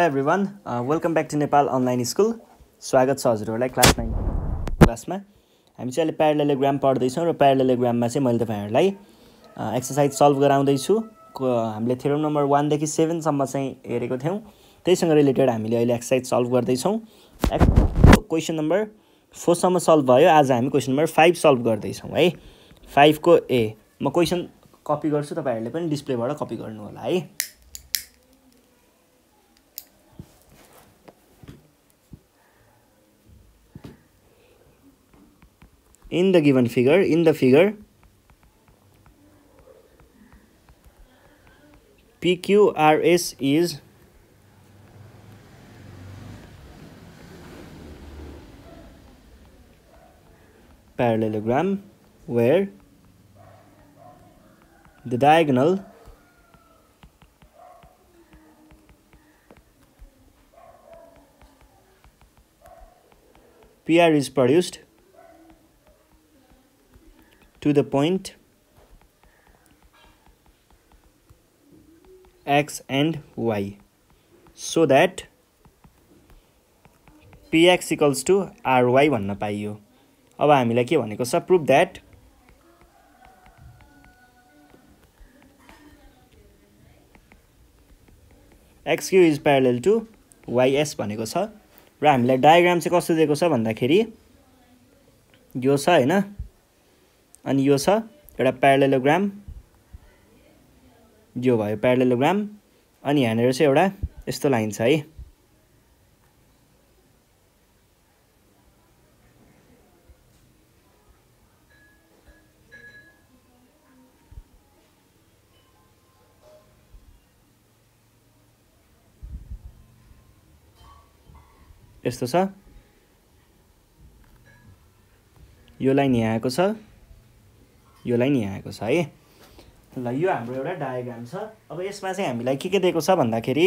Every everyone welcome back to Nepal online school स्वागत छ हजुरहरूलाई क्लास नाइन क्लासमा हामी चाहिँ अहिले ग्राम पढ्दैछौँ र ग्राममा चाहिँ मैले तपाईँहरूलाई एक्सर्साइज uh, सल्भ गराउँदैछु हामीले थियो नम्बर वानदेखि सेभेनसम्म चाहिँ हेरेको थियौँ त्यहीसँग रिलेटेड हामीले अहिले एक्सर्साइज सल्भ गर्दैछौँ क्वेसन नम्बर फोरसम्म सल्भ भयो आज हामी क्वेसन नम्बर फाइभ सल्भ गर्दैछौँ है फाइभको ए म क्वेसन कपी गर्छु तपाईँहरूले पनि डिस्प्लेबाट कपी गर्नु होला है in the given figure in the figure PQRS is parallelogram where the diagonal PR is produced to the point x and y so that px equals to RY भन्न पाइयो अब हामीलाई के भनेको छ prove that XQ is parallel to YS भनेको छ र हामीलाई डायग्राम चाहिँ कस्तो दिएको छ भन्दाखेरि यो छ होइन अनि यो छ एउटा प्यारलेलोग्राम यो भयो प्यारलेलोग्राम अनि यहाँनिर चाहिँ एउटा यस्तो लाइन छ है यस्तो छ यो लाइन यहाँ आएको छ योलाई नि आएको छ है ल यो हाम्रो एउटा डायग्राम छ अब यसमा चाहिँ हामीलाई के के दिएको छ भन्दाखेरि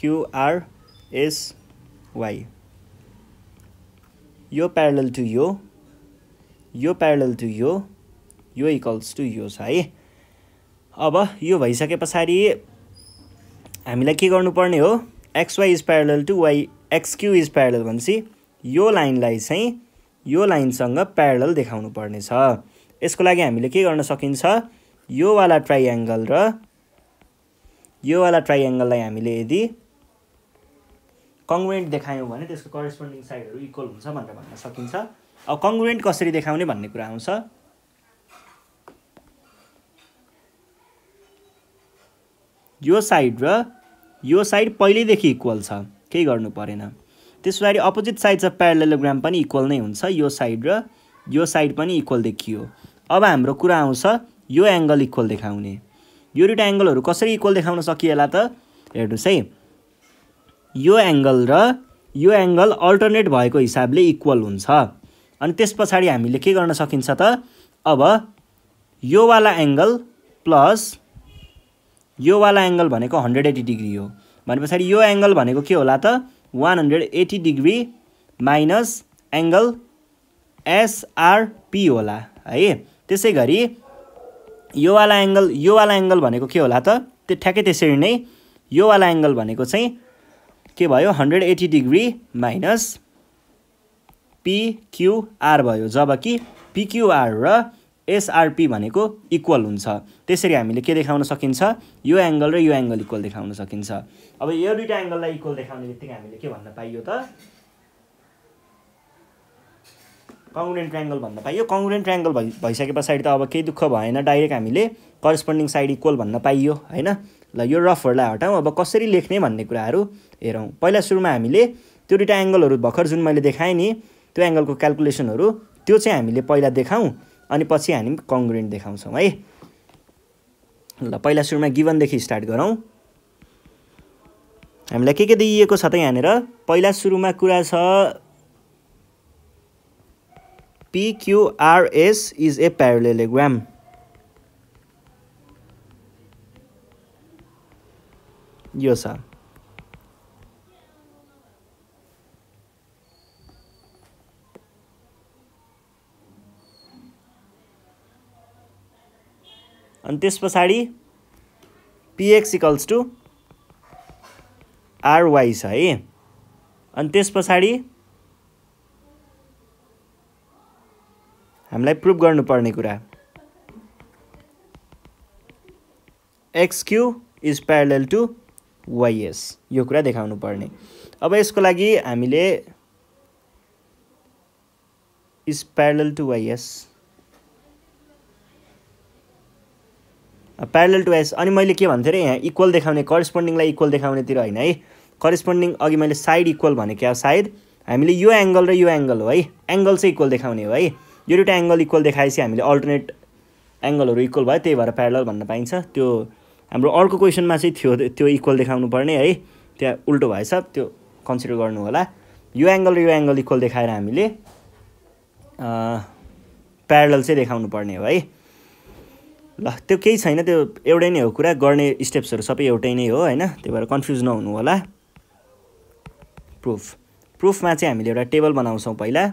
क्युआरएसवाई यो प्यारल टु यो यो प्यारल टु यो यो इक्वल्स टु यो छ है अब यो भइसके पछाडि हामीलाई के गर्नुपर्ने हो XY is parallel to Y XQ is parallel भनेपछि यो लाइनलाई चाहिँ यो लाइनसँग प्यारल देखाउनु पर्नेछ यसको लागि हामीले के गर्न सकिन्छ योवाला ट्राइएङ्गल र योवाला ट्राइएङ्गललाई हामीले यदि कङ्ग्रुएन्ट देखायौँ भने त्यसको करेस्पोन्डिङ साइडहरू इक्वल हुन्छ भनेर भन्न सकिन्छ अब कङ्ग्रुएन्ट कसरी देखाउने भन्ने कुरा आउँछ यो साइड र यो साइड पहिल्यैदेखि इक्वल छ केही गर्नु परेन त्यस पछाडि अपोजिट साइड्स अफ प्यारलेलोग्राम पनि इक्वल नै हुन्छ यो साइड र यो साइड पनि इक्वल देखियो अब हाम्रो कुरा आउँछ यो एङ्गल इक्वल देखाउने यो दुइटा एङ्गलहरू कसरी इक्वल देखाउन सकिएला त हेर्नुहोस् है यो एङ्गल र यो एङ्गल अल्टरनेट भएको हिसाबले इक्वल हुन्छ अनि त्यस पछाडि हामीले के गर्न सकिन्छ त अब योवाला एङ्गल प्लस योवाला एङ्गल भनेको हन्ड्रेड एट्टी डिग्री हो भने पछाडि यो एङ्गल भनेको के होला त one hundred eighty degree minus angle SRP होला है त्यसै गरी योवाला एङ्गल योवाला एङ्गल भनेको के होला त त्यो ठ्याक्कै त्यसरी नै योवाला एङ्गल भनेको चाहिँ के भयो hundred eighty degree minus PQR भयो जब कि पिक्युआर र एसआरपी भनेको इक्वल हुन्छ त्यसरी हामीले के देखाउन सकिन्छ यो एङ्गल र यो एङ्गल इक्वल देखाउन सकिन्छ अब यो दुइटा एङ्गललाई इक्वल देखाउने बित्तिकै हामीले के भन्न पाइयो त कङ्ग्रेन्ट ट्राङ्गल भन्न पाइयो कङ्ग्रेन्ट ट्राङ्गल भइ भइसके पछाडि त अब केही दुःख भएन डाइरेक्ट हामीले करेस्पोन्डिङ साइड इक्वल भन्न पाइयो होइन ल यो रफहरूलाई हटाउँ अब कसरी लेख्ने भन्ने कुराहरू हेरौँ पहिला सुरुमा हामीले त्यो दुइटा एङ्गलहरू भर्खर जुन मैले देखाएँ नि त्यो एङ्गलको क्यालकुलेसनहरू त्यो चाहिँ हामीले पहिला देखाउँ अनि पछि हामी कङ्ग्रेन्ट देखाउँछौँ है ल पहिला सुरुमा गिभनदेखि स्टार्ट गरौँ हामीलाई के के दिइएको छ त यहाँनिर पहिला सुरुमा कुरा छ पिक्युआरएस इज ए प्यारोलेलेग्राम यो छ अनि त्यस पछाडि पिएक्स इक्वल्स टु आरवाई छ है अनि त्यस पछाडि हामीलाई प्रुभ गर्नुपर्ने कुरा XQ is parallel to YS यो कुरा देखाउनु पर्ने अब यसको लागि हामीले is parallel to YS parallel to S अनि मैले के भन्थेँ अरे यहाँ इक्वल देखाउने करेस्पोन्डिङलाई इक्वल देखाउनेतिर होइन है करेस्पोन्डिङ अघि मैले साइड इक्वल भनेको अब सायद हामीले यो एङ्गल र यो एङ्गल हो है एङ्गल चाहिँ इक्वल देखाउने हो है यो दुइटा एङ्गल इक्वल देखाएपछि हामीले अल्टरनेट एङ्गलहरू इक्वल भयो त्यही भएर प्यारल भन्न पाइन्छ त्यो हाम्रो अर्को क्वेसनमा चाहिँ थियो त्यो इक्वल देखाउनु पर्ने है त्यहाँ उल्टो भएछ त्यो कन्सिडर गर्नु होला यो एङ्गल र यो एङ्गल इक्वल देखाएर हामीले प्यारल चाहिँ देखाउनु पर्ने हो है ल त्यो केही छैन त्यो एउटै नै हो कुरा गर्ने स्टेप्सहरू सबै एउटै नै हो होइन त्यही भएर कन्फ्युज नहुनु होला प्रुफ प्रुफमा चाहिँ हामीले एउटा टेबल बनाउँछौँ पहिला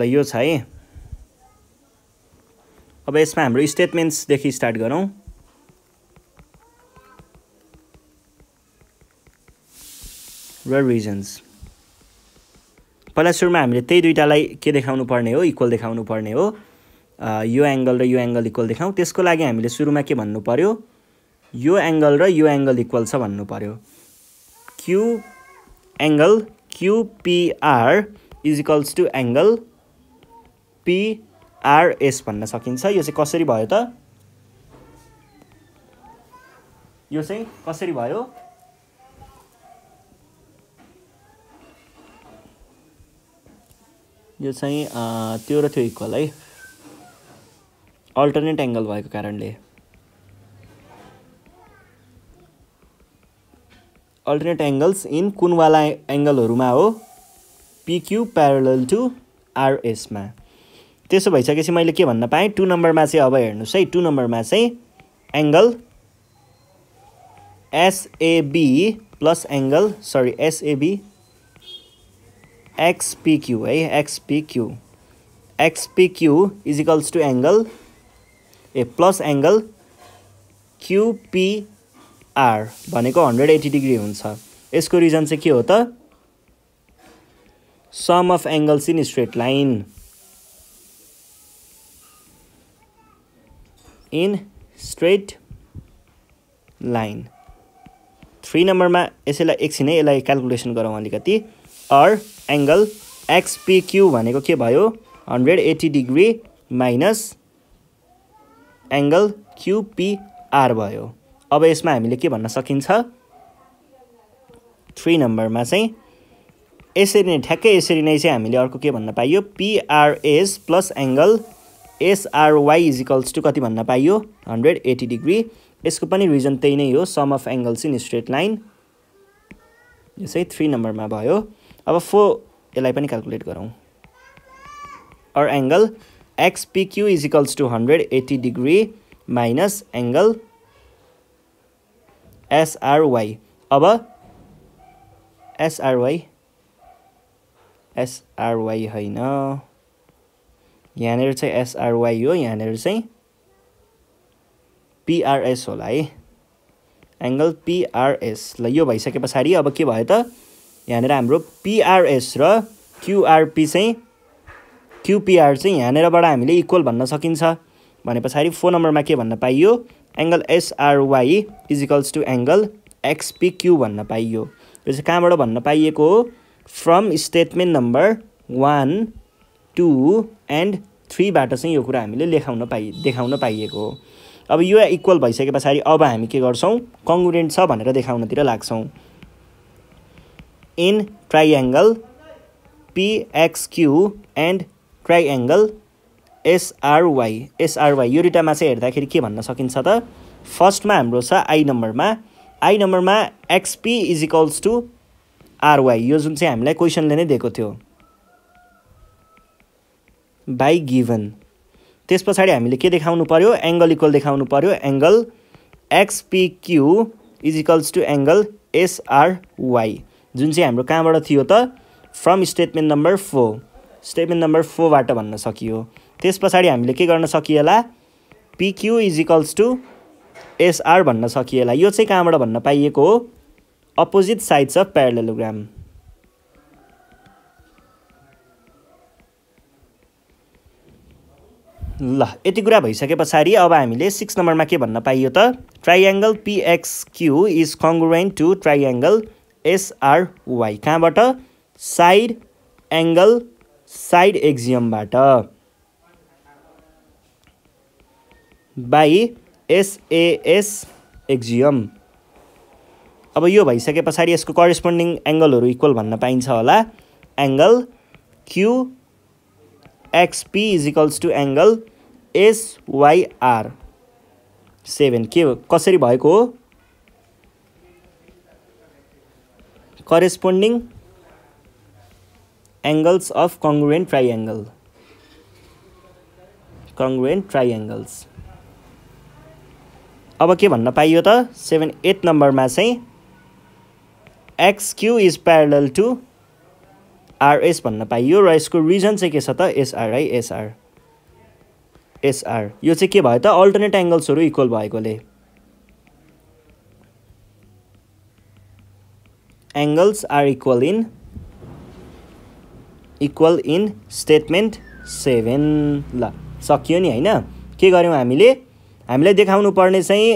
ल यो छ है अब यसमा हाम्रो स्टेटमेन्ट्सदेखि स्टार्ट गरौँ र रिजन्स पहिला सुरुमा हामीले त्यही दुइटालाई के देखाउनु पर्ने हो इक्वल देखाउनु पर्ने हो यो एङ्गल र यो एङ्गल इक्वल देखाउँ त्यसको लागि हामीले सुरुमा के भन्नु पऱ्यो यो एङ्गल र यो एङ्गल इक्वल छ भन्नु पऱ्यो Q angle QPR is equals to angle PRS भन्न सकिन्छ यो चाहिँ कसरी भयो त यो चाहिँ कसरी भयो यो चाहिँ त्यो र त्यो इक्वल है अल्टरनेट एङ्गल भएको कारणले अल्टरनेट एङ्गल्स इन कुनवाला एङ्गलहरूमा हो पिक्यु प्यारल टु आरएसमा त्यसो भइसकेपछि मैले के भन्न पाएँ टु नम्बरमा चाहिँ अब हेर्नुहोस् है टु नम्बरमा चाहिँ angle SAB plus angle sorry SAB XPQ है XPQ XPQ is equals to angle A plus angle QPR भनेको हन्ड्रेड एट्टी डिग्री हुन्छ यसको रिजन चाहिँ के हो त sum of angles in straight line in straight line three नम्बरमा यसैलाई एकछिनै यसलाई क्यालकुलेसन गरौँ अलिकति अर एङ्गल एक्सपिक्यु भनेको के भयो hundred eighty degree minus angle QPR भयो अब यसमा हामीले के भन्न सकिन्छ थ्री नम्बरमा चाहिँ यसरी नै ठ्याक्कै यसरी नै चाहिँ हामीले अर्को के भन्न पाइयो PRS plus angle SRY is equals to कति भन्न पाइयो हन्ड्रेड एट्टी डिग्री यसको पनि रिजन त्यही नै हो sum of angles in straight line यो चाहिँ थ्री नम्बरमा भयो अब फो यसलाई पनि क्यालकुलेट गरौँ or angle XPQ is equals to hundred eighty degree minus angle SRY अब एसआरवाई एसआरवाई होइन यहाँनिर चाहिँ एसआरवाई हो यहाँनिर चाहिँ पिआरएस होला है एङ्गल पिआरएस ल यो भइसके पछाडि अब के भयो त यहाँनिर हाम्रो पिआरएस र क्युआरपी चाहिँ क्युपिआर चाहिँ यहाँनिरबाट हामीले इक्वल भन्न सकिन्छ भने पछाडि फोन नम्बरमा के भन्न पाइयो angle SRY is equals to angle XPQ भन्न पाइयो यो चाहिँ कहाँबाट भन्न पाइएको हो from statement number one two and थ्रीबाट चाहिँ यो कुरा हामीले लेखाउन पाइ देखाउन पाइएको हो अब यो इक्वल भइसके पछाडि अब हामी के गर्छौँ कङ्गुरेन्ट छ भनेर देखाउनतिर लाग्छौँ in triangle PXQ and triangle SRY SRY यो दुइटामा चाहिँ हेर्दाखेरि के भन्न सकिन्छ त फर्स्टमा हाम्रो छ आई नम्बरमा आई नम्बरमा XP is equals to RY यो जुन चाहिँ हामीलाई क्वेसनले नै दिएको थियो बाई गिभन त्यस पछाडि हामीले के देखाउनु पऱ्यो एङ्गल इक्वल देखाउनु पऱ्यो angle XPQ is equals to angle SRY जुन चाहिँ हाम्रो कहाँबाट थियो त from statement number four statement number फोरबाट भन्न सकियो त्यस पछाडि हामीले के गर्न सकिएला पिक्यु इज टु एसआर भन्न सकिएला यो चाहिँ कहाँबाट भन्न पाइएको हो अपोजिट साइड्स अफ प्यारलोग्राम ल यति कुरा भइसके पछाडि अब हामीले सिक्स नम्बरमा के भन्न पाइयो त triangle PX Q is congruent to triangle SRY कहाँबाट साइड एङ्गल साइड एक्जियमबाट बाई एसएएस एक्जियम अब यो भइसके पछाडि यसको करेस्पोन्डिङ एङ्गलहरू इक्वल भन्न पाइन्छ होला angle Q XP is equals to angle SYR seven के कसरी भएको हो corresponding angles of congruent triangle congruent triangles अब के भन्न पाइयो त सेभेन एट नम्बरमा चाहिँ X Q is parallel to RS भन्न पाइयो र यसको रिजन चाहिँ के छ त एसआरआई एसआर एसआर यो चाहिँ के भयो त अल्टरनेट एङ्गल्सहरू इक्वल भएकोले angles are equal in equal in statement 7 ल सकियो नि होइन के गऱ्यौँ हामीले हामीलाई देखाउनु पर्ने चाहिँ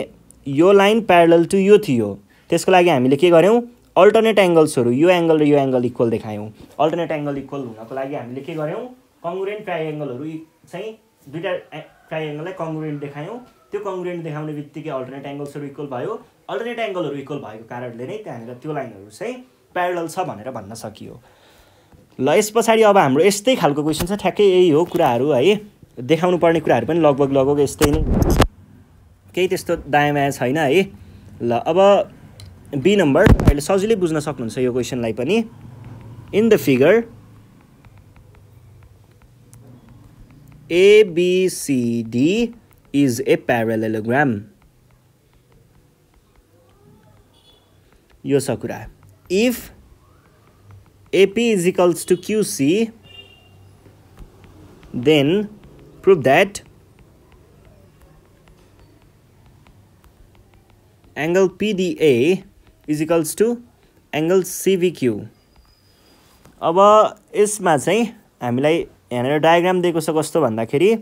यो लाइन प्यारल टु यो थियो त्यसको लागि हामीले के गऱ्यौँ अल्टरनेट एङ्गल्सहरू यो एङ्गल र यो एङ्गल इक्वल देखायौँ अल्टरनेट एङ्गल इक्वल हुनको लागि हामीले के गऱ्यौँ कङ्ग्रेन्ट ट्राइएङ्गलहरू चाहिँ दुइटा ट्राइएङ्गललाई कङ्ग्रेन्ट देखायौँ त्यो कङ्ग्रेन्ट देखाउने बित्तिकै अल्टरनेट एङ्गल्सहरू इक्वल भयो अल्टरनेट एङ्गलहरू इक्वल भएको कारणले नै त्यहाँनिर त्यो लाइनहरू चाहिँ प्यारल छ भनेर भन्न सकियो ल यस पछाडि अब हाम्रो यस्तै खालको क्वेसन छ ठ्याक्कै यही हो कुराहरू है देखाउनु पर्ने कुराहरू पनि लगभग लगभग यस्तै नै केही त्यस्तो दायाँ छैन है ल अब बी नम्बर अहिले सजिलै बुझ्न सक्नुहुन्छ यो क्वेसनलाई पनि in the figure ABCD is a parallelogram यो छ कुरा if AP is equals to QC then prove that angle PDA is equals to angle CBQ अब यसमा चाहिँ हामीलाई यहाँनिर डायग्राम दिएको छ कस्तो भन्दाखेरि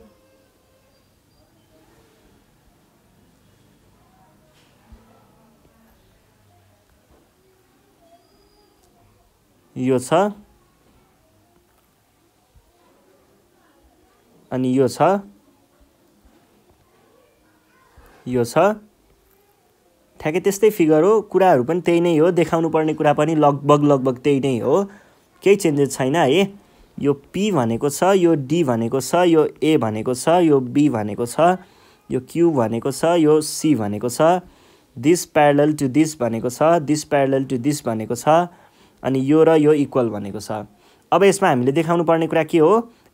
यो छ अनि यो छ यो छ ठ्याक्कै त्यस्तै फिगर हो कुराहरू पनि त्यही नै हो देखाउनु पर्ने कुरा पनि लगभग लगभग त्यही नै हो केही चेन्जेस छैन है यो पी भनेको छ यो डी भनेको छ यो ए भनेको छ यो बी भनेको छ यो क्यू भनेको छ यो सी भनेको छ दिस प्यारल टु दिस भनेको छ दिस प्यारल टु दिस भनेको छ अनि यो र यो इक्वल भनेको छ अब यसमा हामीले देखाउनु पर्ने कुरा के हो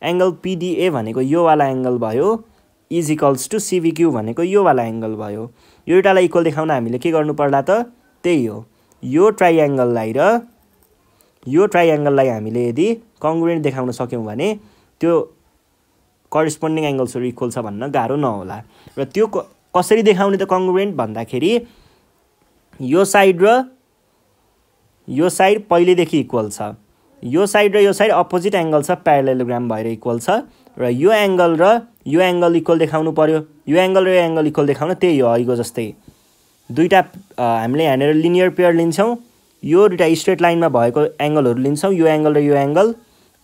एङ्गल पिडिए भनेको योवाला एङ्गल भयो इज इक्वल्स टु सिभिक्यू भनेको योवाला एङ्गल भयो यो एउटालाई इक्वल देखाउन हामीले के गर्नु पर्ला त त्यही हो यो ट्राइएङ्गललाई र यो ट्राइएङ्गललाई हामीले यदि कङ्ग्रेन्ट देखाउन सक्यौँ भने त्यो करिस्पोन्डिङ एङ्गल्सहरू इक्वल छ भन्न गाह्रो नहोला र त्यो कसरी देखाउने त कङ्ग्रेन्ट भन्दाखेरि यो साइड र यो साइड पहिलेदेखि इक्वल छ यो साइड र यो साइड अपोजिट एङ्गल छ प्यारालेलोग्राम भएर इक्वल छ र यो एङ्गल र यो एङ्गल इक्वल देखाउनु पऱ्यो यो एङ्गल र यो एङ्गल इक्वल देखाउनु त्यही हो अहिलेको जस्तै दुईवटा हामीले यहाँनिर लिनियर पेयर लिन्छौँ यो दुइटा स्ट्रेट लाइनमा भएको एङ्गलहरू लिन्छौँ यो एङ्गल र यो एङ्गल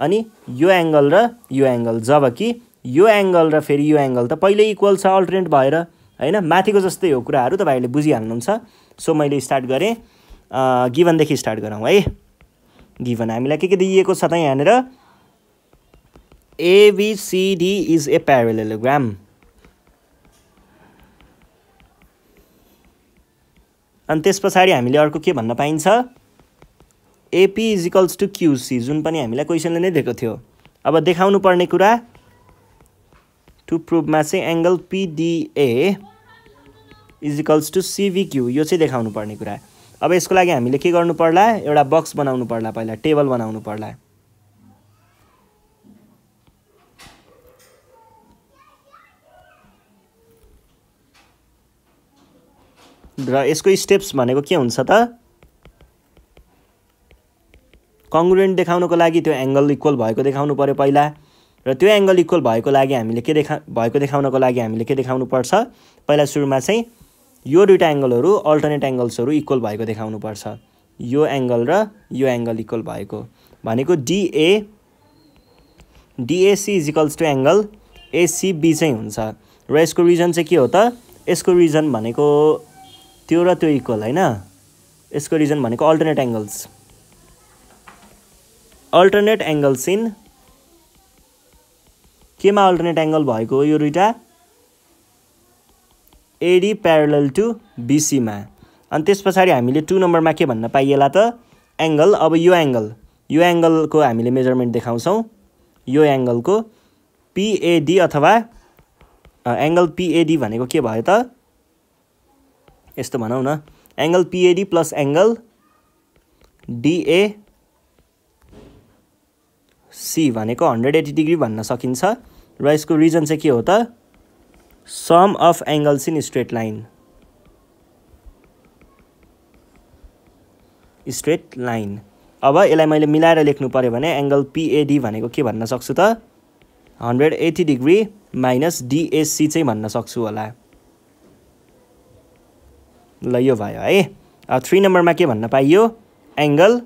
अनि यो एङ्गल र यो एङ्गल जब कि यो एङ्गल र फेरि यो एङ्गल त पहिल्यै इक्वल छ अल्टरनेट भएर होइन माथिको जस्तै हो कुराहरू तपाईँहरूले बुझिहाल्नुहुन्छ सो मैले स्टार्ट गरेँ गिभनदेखि स्टार्ट गरौँ है गिभन हामीलाई के के दिइएको छ त यहाँनिर एबिसिडी इज ए प्यारेलोग्राम अनि त्यस पछाडि हामीले अर्को के भन्न पाइन्छ AP is equals to QC जुन पनि हामीलाई क्वेसनले नै दिएको थियो अब देखाउनु पर्ने कुरा टु प्रुभमा चाहिँ angle PDA is to CBQ यो चाहिँ देखाउनु पर्ने कुरा अब यसको लागि हामीले के गर्नु पर्ला एउटा बक्स बनाउनु पर्ला पहिला टेबल बनाउनु पर्ला र यसको स्टेप्स भनेको के हुन्छ त कङ्ग्रुएन्ट देखाउनको लागि त्यो एङ्गल इक्वल भएको देखाउनु पऱ्यो पहिला र त्यो एङ्गल इक्वल भएको लागि हामीले के देखा भएको देखाउनको लागि हामीले के देखाउनु पर्छ पहिला सुरुमा चाहिँ यो दुइटा एङ्गलहरू अल्टरनेट एङ्गल्सहरू इक्वल भएको देखाउनुपर्छ यो एङ्गल र यो एङ्गल इक्वल भएको भनेको DA DAC is equals to angle ACB चाहिँ हुन्छ र यसको रिजन चाहिँ के हो त यसको रिजन भनेको त्यो र त्यो इक्वल होइन यसको रिजन भनेको alternate angles alternate angles in केमा अल्टरनेट एङ्गल भएको यो दुइटा एडी प्यारल टु बिसीमा अनि त्यस पछाडि हामीले टु नम्बरमा के भन्न पाइएला त एङ्गल अब यो एङ्गल यो एङ्गलको हामीले मेजरमेन्ट देखाउँछौँ यो एङ्गलको पिएडी अथवा एङ्गल पिएडी भनेको के भयो त यस्तो भनौँ न angle PAD plus angle DA C भनेको हन्ड्रेड एट्टी डिग्री भन्न सकिन्छ र यसको रिजन चाहिँ के हो त sum of angles in straight line straight line अब यसलाई मैले मिलाएर लेख्नु पऱ्यो भने एङ्गल पिएडी भनेको के भन्न सक्छु त hundred eighty degree minus DSC चाहिँ भन्न सक्छु होला ल यो भयो है थ्री नम्बरमा के भन्न पाइयो angle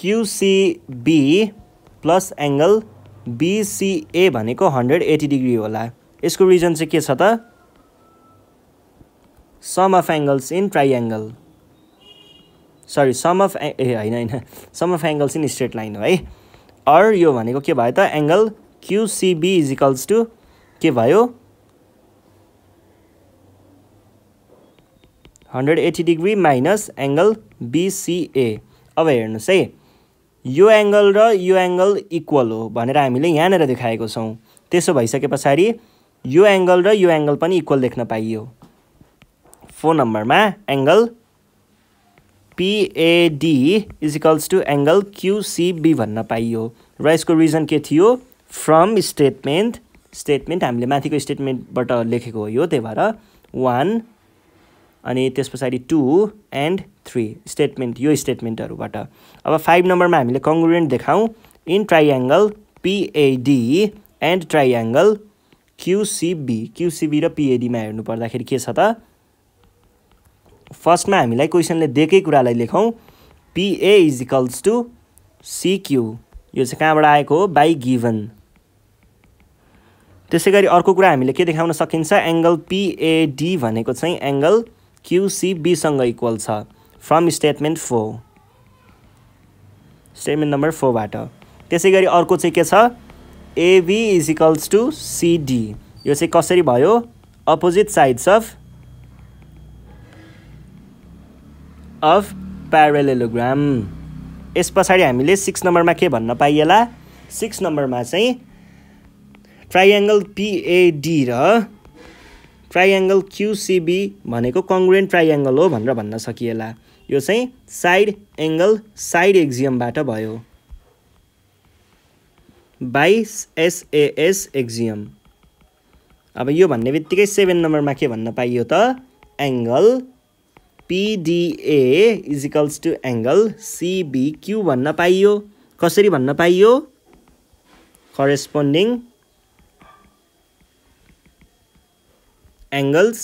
QCB plus angle BCA भनेको हन्ड्रेड एट्टी डिग्री होला यसको रिजन चाहिँ के छ त sum of angles in triangle sorry sum of a होइन होइन sum of angles in straight line हो है अर यो भनेको के भयो त एङ्गल क्युसिबी इजिकल्स टु के भयो hundred eighty degree minus angle BCA अब हेर्नुहोस् है यो एङ्गल र यो एङ्गल इक्वल हो भनेर हामीले यहाँनिर देखाएको छौँ त्यसो भइसके पछाडि यो एङ्गल र यो एङ्गल पनि इक्वल देख्न पाइयो फोन नम्बरमा angle PAD is equals to angle QCB भन्न पाइयो र यसको रिजन के थियो फ्रम स्टेटमेन्ट स्टेटमेन्ट हामीले माथिको स्टेटमेन्टबाट लेखेको हो यो त्यही भएर वान अनि त्यस पछाडि टु एन्ड थ्री स्टेटमेन्ट यो स्टेटमेन्टहरूबाट अब फाइभ नम्बरमा हामीले कङ्ग्रुएन्ट देखाउँ इन ट्राइएङ्गल पिएडी एन्ड ट्राइएङ्गल क्युसिबी क्युसिबी र पिएडीमा हेर्नु पर्दाखेरि के छ त फर्स्टमा हामीलाई क्वेसनले दिएकै कुरालाई लेखौँ पिए इज इक्वल्स टु सिक्यू यो चाहिँ कहाँबाट आएको हो बाई गिभन त्यसै गरी अर्को कुरा हामीले के देखाउन सकिन्छ एङ्गल पिएडी भनेको चाहिँ एङ्गल क्युसिबीसँग बीसँग इक्वल छ from statement four statement number फोरबाट त्यसै गरी अर्को चाहिँ के छ AB is equals to CD यो चाहिँ कसरी भयो opposite sides of of parallelogram यस पछाडि हामीले सिक्स नम्बरमा के भन्न पाइएला सिक्स नम्बरमा चाहिँ ट्राइएङ्गल पिएडी र ट्राइएङ्गल क्युसिबी भनेको कङ्ग्रेन्ट ट्राइएङ्गल हो भनेर भन्न सकिएला यो चाहिँ साइड एङ्गल साइड एक्जियमबाट भयो बाइस एसएएस एक्जियम अब यो भन्ने बित्तिकै सेभेन नम्बरमा के भन्न पाइयो त angle PDA is equals to angle CBQ भन्न पाइयो कसरी भन्न पाइयो corresponding angles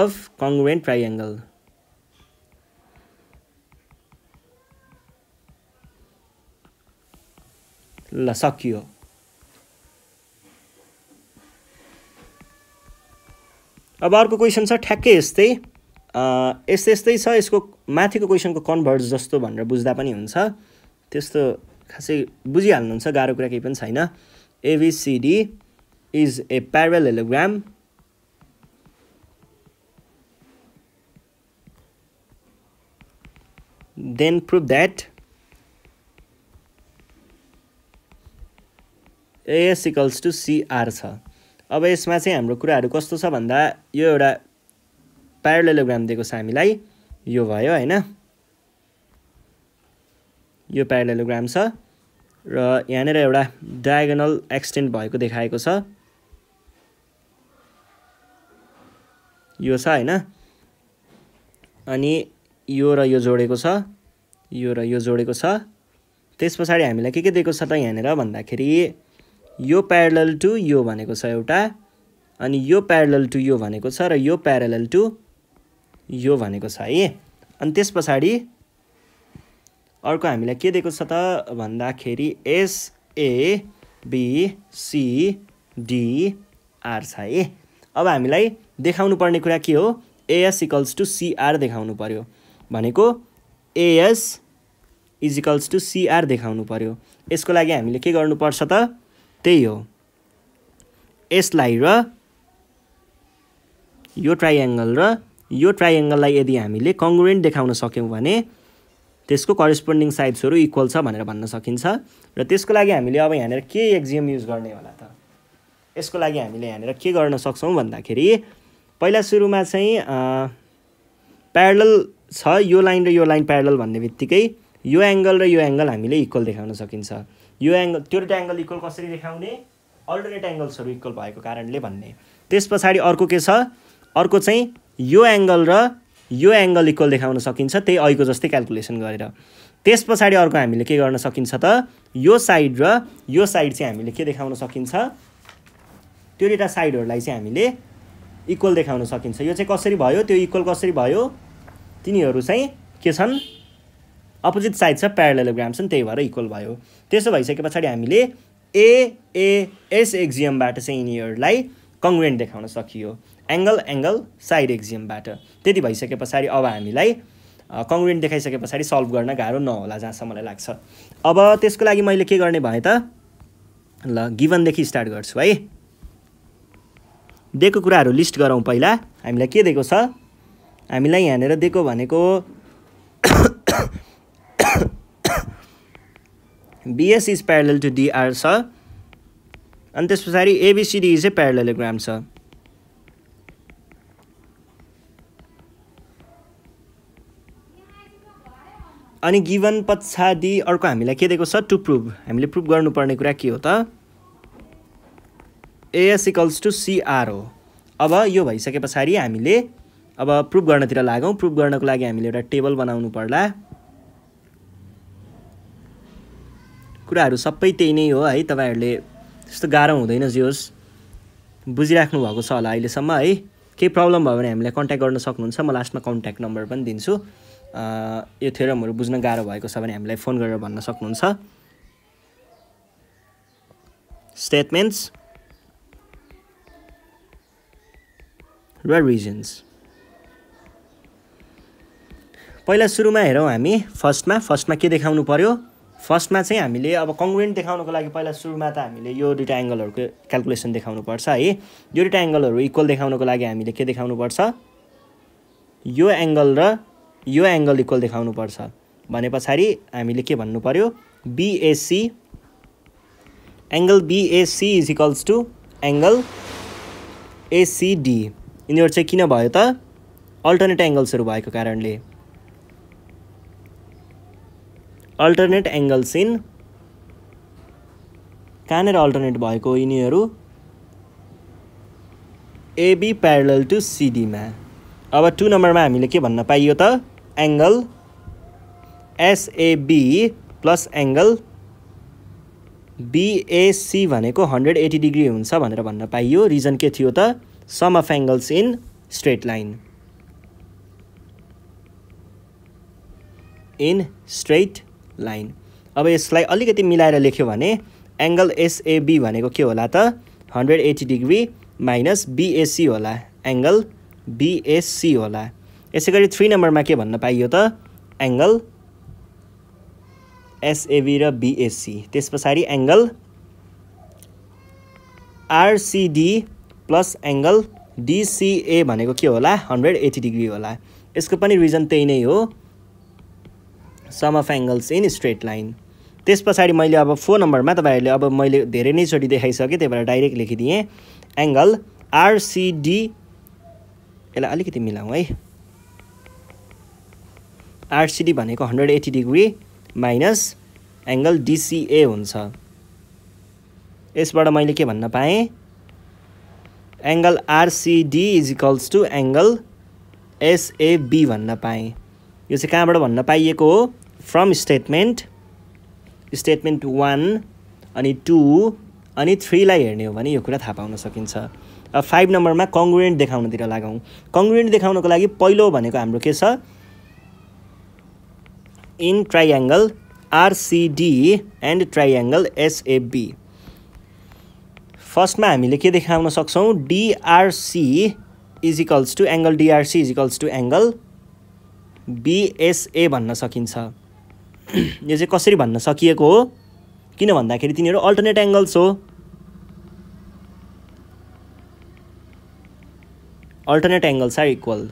of congruent triangle. ल सकियो अब अर्को क्वेसन छ ठ्याक्कै यस्तै यस्तै यस्तै छ यसको माथिको क्वेसनको कन्भर्ट जस्तो भनेर बुझ्दा पनि हुन्छ त्यस्तो खासै बुझिहाल्नुहुन्छ गाह्रो कुरा केही पनि छैन ABCD is a parallelogram then prove that AS equals to CR छ अब यसमा चाहिँ हाम्रो कुराहरू कस्तो छ भन्दा यो एउटा प्यारलेलोग्राम दिएको छ हामीलाई यो भयो होइन यो प्यारलेलोग्राम छ र यहाँनिर एउटा डायगोनल एक्सटेन्ट भएको देखाएको छ यो छ होइन अनि यो र यो जोडेको छ यो र यो जोडेको छ त्यस पछाडि हामीलाई के के दिएको छ त यहाँनिर भन्दाखेरि यो प्यारल टु यो भनेको छ एउटा अनि यो प्यारल टु यो भनेको छ र यो प्यारल टु यो भनेको छ है अनि त्यस पछाडि अर्को हामीलाई के दिएको छ त भन्दाखेरि एसएबिसिडिआर छ है अब हामीलाई देखाउनु पर्ने कुरा के हो एएस इक्वल्स टु सिआर देखाउनु पऱ्यो भनेको AS is equals to CR देखाउनु पऱ्यो यसको लागि हामीले के गर्नुपर्छ त त्यही हो यसलाई र यो ट्राइएङ्गल र यो ट्राइएङ्गललाई यदि हामीले कङ्ग्रुएन्ट देखाउन सक्यौँ भने त्यसको करेस्पोन्डिङ साइड्सहरू इक्वल छ भनेर भन्न सकिन्छ र त्यसको लागि हामीले अब यहाँनिर के एक्जियम युज गर्ने होला त यसको लागि हामीले यहाँनिर के गर्न सक्छौँ भन्दाखेरि पहिला सुरुमा चाहिँ प्यारल छ यो लाइन र यो लाइन प्यारल भन्ने बित्तिकै यो एङ्गल र यो एङ्गल हामीले इक्वल देखाउन सकिन्छ यो एङ्गल त्यो दुइटा एङ्गल इक्वल कसरी देखाउने अल्टरनेट एङ्गल्सहरू इक्वल भएको कारणले भन्ने त्यस पछाडि अर्को के छ अर्को चाहिँ यो एङ्गल र यो एङ्गल इक्वल देखाउन सकिन्छ त्यही अहिलेको जस्तै क्यालकुलेसन गरेर त्यस पछाडि अर्को हामीले के गर्न सकिन्छ त यो साइड र यो साइड चाहिँ हामीले के देखाउन सकिन्छ त्यो दुईवटा साइडहरूलाई चाहिँ हामीले इक्वल देखाउन सकिन्छ यो चाहिँ कसरी भयो त्यो इक्वल कसरी भयो तिनीहरू चाहिँ के छन् अपोजिट साइड छ प्यारालेलोग्राम छन् त्यही भएर इक्वल भयो त्यसो भइसके पछाडि हामीले ए ए एस एक्जियमबाट चाहिँ यिनीहरूलाई कङ्ग्रेन्ट देखाउन सकियो एङ्गल एङ्गल साइड एक्जियमबाट त्यति भइसके पछाडि अब हामीलाई कङ्ग्रेन्ट देखाइसके पछाडि सल्भ गर्न गाह्रो नहोला जहाँसम्म मलाई लाग्छ अब त्यसको लागि मैले के गर्ने भएँ त ल गिभनदेखि स्टार्ट गर्छु है दिएको कुराहरू लिस्ट गरौँ पहिला हामीलाई के दिएको छ हामीलाई यहाँनिर दिएको भनेको BS is parallel to DR छ अनि त्यस पछाडि एबिसिडी चाहिँ प्यारलग्राम छ अनि गिवन पछाडि अर्को हामीलाई के दिएको छ टु प्रुभ हामीले प्रुभ गर्नुपर्ने कुरा के हो त एएस इक्वल्स टु सिआर हो अब यो भइसके पछाडि हामीले अब प्रुफ गर्नतिर लागौँ प्रुफ गर्नको लागि हामीले एउटा टेबल बनाउनु पर्ला कुराहरू सबै त्यही नै हो है तपाईँहरूले त्यस्तो गाह्रो हुँदैन जे होस् बुझिराख्नु भएको छ होला अहिलेसम्म है केही प्रब्लम भयो भने हामीलाई कन्ट्याक्ट गर्न सक्नुहुन्छ म लास्टमा कन्ट्याक्ट नम्बर पनि दिन्छु यो थेरमहरू बुझ्न गाह्रो भएको छ भने हामीलाई फोन गरेर भन्न सक्नुहुन्छ स्टेटमेन्ट्स र रिजन्स पहिला सुरुमा हेरौँ हामी फर्स्टमा फर्स्टमा के देखाउनु पऱ्यो फर्स्टमा चाहिँ हामीले अब कङ्ग्रेन्ट देखाउनुको लागि पहिला सुरुमा त हामीले यो दुइटा एङ्गलहरूको क्यालकुलेसन पर्छ है यो दुइटा एङ्गलहरू इक्वल देखाउनुको लागि हामीले के देखाउनु पर्छ यो एङ्गल र यो एङ्गल इक्वल देखाउनु पर्छ भने पछाडि हामीले के भन्नु पऱ्यो BAC angle BAC is equals to angle ACD यिनीहरू चाहिँ किन भयो त अल्टरनेट एङ्गल्सहरू भएको कारणले अल्टरनेट एङ्गल्स इन कहाँनिर अल्टरनेट भएको यिनीहरू एबी प्यारल टु सिडीमा अब टु नम्बरमा हामीले के भन्न पाइयो त angle SAB plus angle BAC भनेको हन्ड्रेड एटी डिग्री हुन्छ भनेर भन्न पाइयो रिजन के थियो त sum of angles in straight line. In straight line अब यसलाई अलिकति मिलाएर लेख्यो भने एङ्गल एसएबी भनेको के होला त hundred eighty degree minus BSC होला एङ्गल बिएससी होला यसै गरी थ्री नम्बरमा के भन्न पाइयो त एङ्गल एसएबी र बिएससी त्यस पछाडि angle RCD plus angle DCA भनेको के होला हन्ड्रेड एट्टी डिग्री होला यसको पनि रिजन त्यही नै हो sum of angles in straight line त्यस पछाडि मैले अब फोर नम्बरमा तपाईँहरूले अब मैले धेरै नै नैचोटि देखाइसकेँ त्यही भएर डाइरेक्ट लेखिदिएँ एङ्गल आरसिडी यसलाई अलिकति मिलाउँ है आरसिडी भनेको hundred eighty degree minus angle DCA हुन्छ यसबाट मैले के भन्न पाएँ angle RCD is equals to angle SAB भन्न पाएँ यो चाहिँ कहाँबाट भन्न पाइएको हो फ्रम स्टेटमेन्ट स्टेटमेन्ट वान अनि टू अनि थ्रीलाई हेर्ने हो भने यो कुरा थाहा पाउन सकिन्छ अब फाइभ नम्बरमा कङ्ग्रुएन्ट देखाउनतिर लागौँ कङ्ग्रुएन्ट देखाउनको लागि पहिलो भनेको हाम्रो के छ in triangle RCD and triangle SAB फर्स्टमा हामीले के देखाउन सक्छौँ DRC is equals to angle DRC is equals to angle BSA भन्न सकिन्छ यो चाहिँ कसरी भन्न सकिएको हो किन भन्दाखेरि तिनीहरू अल्टरनेट एङ्गल्स हो अल्टरनेट एङ्गल्स आर इक्वल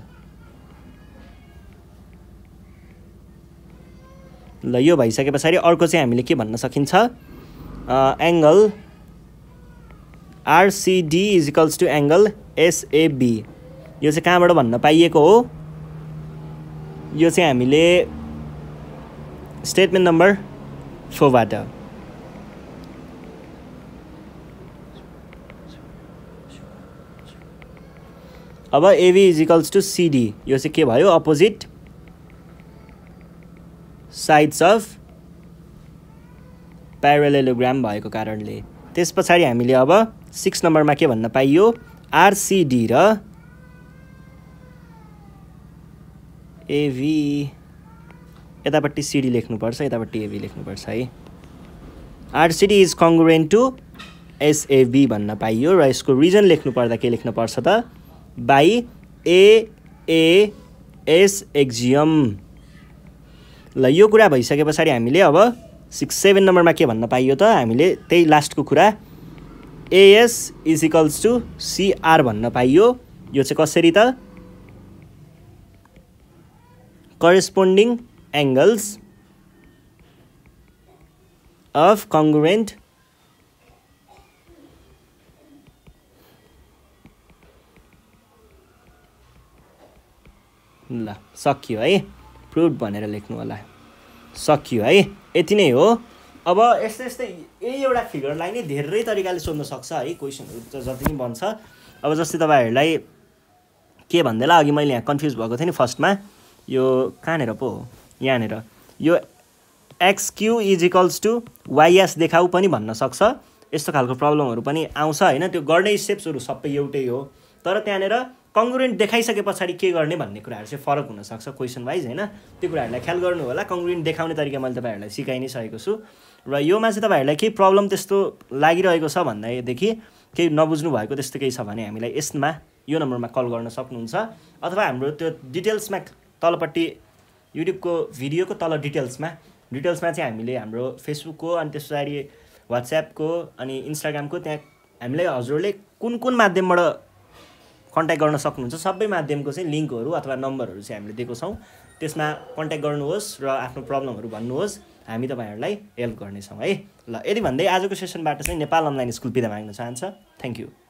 ल यो भइसके पछाडि अर्को चाहिँ हामीले के भन्न सकिन्छ angle RCD is equals to angle SAB यो चाहिँ कहाँबाट भन्न पाइएको हो यो चाहिँ हामीले स्टेटमेन्ट नम्बर फोरबाट अब AB is equals to CD यो चाहिँ के भयो अपोजिट साइड्स अफ प्यारालेलोग्राम भएको कारणले त्यस पछाडि हामीले अब सिक्स नम्बरमा के भन्न पाइयो आरसिडी र एभी यतापट्टि सिडी लेख्नुपर्छ यतापट्टि एभी लेख्नुपर्छ है आरसिडी इज कङ्ग्रेन्ट टु एसएभी भन्न पाइयो र यसको रिजन लेख्नुपर्दा के लेख्नुपर्छ त बाई एस एक्जियम ल यो कुरा भइसके पछाडि हामीले अब सिक्स सेभेन नम्बरमा के भन्न पाइयो त हामीले त्यही लास्टको कुरा एएस इजिकल्स टु सिआर भन्न पाइयो यो चाहिँ कसरी त करेस्पोन्डिङ एङ्गल्स अफ कङ्ग्रुएन्ट ल सकियो है प्रुफ भनेर लेख्नु होला सकियो है यति नै हो अब यस्तै यस्तै यही एउटा फिगरलाई नै धेरै तरिकाले सोध्न सक्छ है क्वेसनहरू जति पनि बन्छ अब जस्तै तपाईँहरूलाई के भन्दैला अघि मैले यहाँ कन्फ्युज भएको थिएँ नि फर्स्टमा यो कहाँनिर पो हो यहाँनिर यो Q is equals to YS देखाउ पनि भन्न सक्छ यस्तो खालको प्रब्लमहरू पनि आउँछ होइन त्यो गर्ने स्टेप्सहरू सबै एउटै हो तर त्यहाँनिर कङ्ग्रुएन्ट देखाइसके पछाडि के गर्ने भन्ने कुराहरू चाहिँ फरक हुनसक्छ क्वेसन वाइज होइन त्यो कुराहरूलाई ख्याल गर्नु होला कङ्ग्रुएन्ट देखाउने तरिका मैले तपाईँहरूलाई सिकाइ नै सकेको छु र योमा चाहिँ तपाईँहरूलाई केही प्रब्लम त्यस्तो लागिरहेको छ भन्दादेखि केही नबुझ्नु भएको त्यस्तो केही छ भने हामीलाई यसमा यो नम्बरमा कल गर्न सक्नुहुन्छ अथवा हाम्रो त्यो डिटेल्समा तलपट्टि युट्युबको भिडियोको तल डिटेल्समा डिटेल्समा चाहिँ हामीले हाम्रो फेसबुकको अनि त्यस पछाडि वाट्सएपको अनि इन्स्टाग्रामको त्यहाँ हामीलाई हजुरले कुन कुन माध्यमबाट कन्ट्याक्ट गर्न सक्नुहुन्छ सबै माध्यमको चाहिँ लिङ्कहरू अथवा नम्बरहरू चाहिँ हामीले दिएको छौँ त्यसमा कन्ट्याक्ट गर्नुहोस् र आफ्नो प्रब्लमहरू भन्नुहोस् हामी तपाईँहरूलाई हेल्प गर्नेछौँ है ल यदि भन्दै आजको सेसनबाट चाहिँ नेपाल अनलाइन स्कुल बिदा माग्न चाहन्छ थ्याङ्क यू